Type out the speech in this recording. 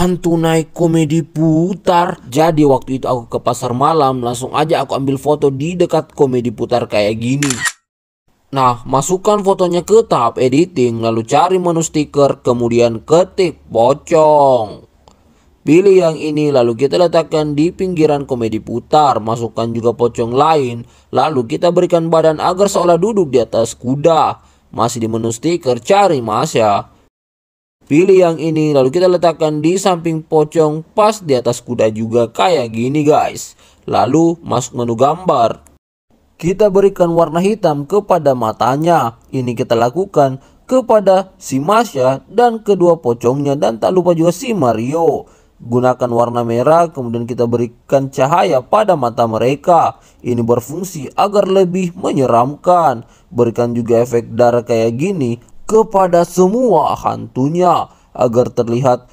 hantu naik komedi putar. Jadi waktu itu aku ke pasar malam, langsung aja aku ambil foto di dekat komedi putar kayak gini. Nah, masukkan fotonya ke tahap editing, lalu cari menu stiker, kemudian ketik pocong. Pilih yang ini lalu kita letakkan di pinggiran komedi putar, masukkan juga pocong lain, lalu kita berikan badan agar seolah duduk di atas kuda. Masih di menu stiker cari mas ya. Pilih yang ini lalu kita letakkan di samping pocong pas di atas kuda juga kayak gini guys. Lalu masuk menu gambar. Kita berikan warna hitam kepada matanya. Ini kita lakukan kepada si Masya dan kedua pocongnya dan tak lupa juga si Mario gunakan warna merah kemudian kita berikan cahaya pada mata mereka ini berfungsi agar lebih menyeramkan berikan juga efek darah kayak gini kepada semua hantunya agar terlihat